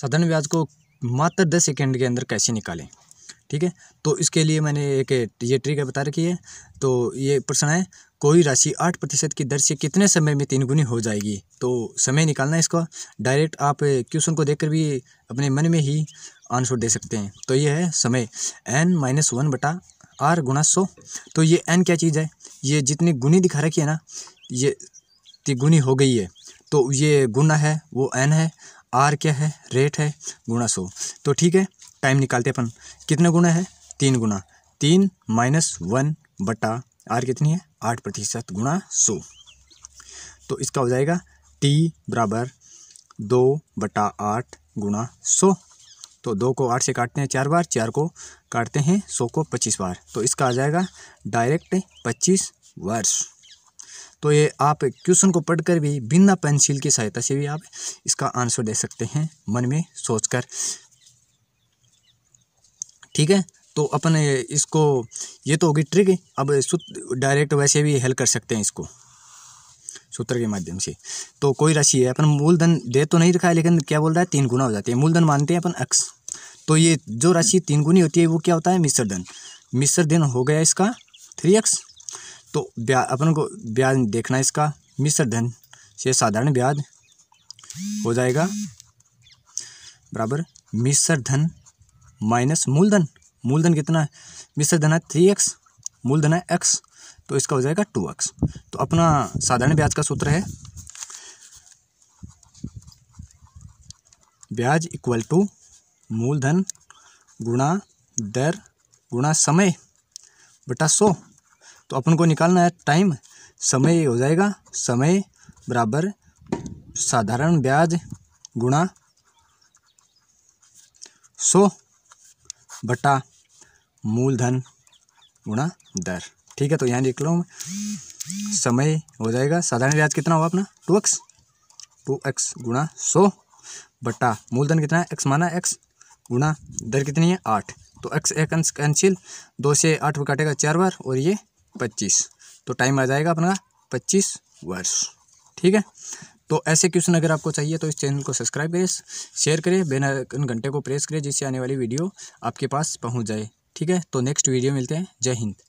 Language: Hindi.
साधारण ब्याज को मात्र दस सेकेंड के अंदर कैसे निकालें ठीक है तो इसके लिए मैंने एक ये ट्रिक बता रखी है तो ये प्रश्न है कोई राशि आठ प्रतिशत की दर से कितने समय में तीन गुनी हो जाएगी तो समय निकालना है इसका डायरेक्ट आप क्वेश्चन को देखकर भी अपने मन में ही आंसर दे सकते हैं तो ये है समय एन माइनस वन बटा आर गुणा सौ तो ये एन क्या चीज़ है ये जितनी गुनी दिखा रखी है ना ये तिगुनी हो गई है तो ये गुना है वो एन है आर क्या है रेट है गुणा सौ तो ठीक है टाइम निकालते अपन कितना गुना है तीन गुना तीन माइनस वन बटा आर कितनी है आठ प्रतिशत गुणा सौ तो इसका हो जाएगा टी बराबर दो बटा आठ गुणा सौ तो दो को आठ से काटते हैं चार बार चार को काटते हैं सौ को पच्चीस बार तो इसका आ जाएगा डायरेक्ट पच्चीस वर्ष तो ये आप क्वेश्चन को पढ़कर भी बिना पेंसिल की सहायता से भी आप इसका आंसर दे सकते हैं मन में सोचकर ठीक है तो अपन इसको ये तो होगी ट्रिक अब डायरेक्ट वैसे भी हेल्प कर सकते हैं इसको सूत्र के माध्यम से तो कोई राशि है अपन मूलधन दे तो नहीं रखा है लेकिन क्या बोल रहा है तीन गुना हो जाती है मूलधन मानते हैं अपन अक्स तो ये जो राशि तीन गुनी होती है वो क्या होता है मिश्रधन मिश्रधन हो गया इसका थ्री एक्स तो अपन को ब्याज देखना इसका मिश्र धन से साधारण ब्याज हो जाएगा बराबर मिश्र धन माइनस मूलधन मूलधन कितना है मिश्र धन है थ्री एक्स मूलधन है एक्स तो इसका हो जाएगा टू एक्स तो अपना साधारण ब्याज का सूत्र है ब्याज इक्वल टू मूलधन गुणा दर गुणा समय बटा सौ तो अपन को निकालना है टाइम समय हो जाएगा समय बराबर साधारण ब्याज गुणा सो बटा मूलधन गुणा दर ठीक है तो यहाँ लिख लो समय हो जाएगा साधारण ब्याज कितना होगा अपना टू एक्स टू एक्स गुणा सो बटा मूलधन कितना है एक्स माना एक्स गुणा दर कितनी है आठ तो एक्स एक अंश कैंसिल दो से आठ को काटेगा चार बार और ये पच्चीस तो टाइम आ जाएगा अपना पच्चीस वर्ष ठीक है तो ऐसे क्वेश्चन अगर आपको चाहिए तो इस चैनल को सब्सक्राइब करें शेयर करें बेल आइकन घंटे को प्रेस करें जिससे आने वाली वीडियो आपके पास पहुंच जाए ठीक है तो नेक्स्ट वीडियो मिलते हैं जय हिंद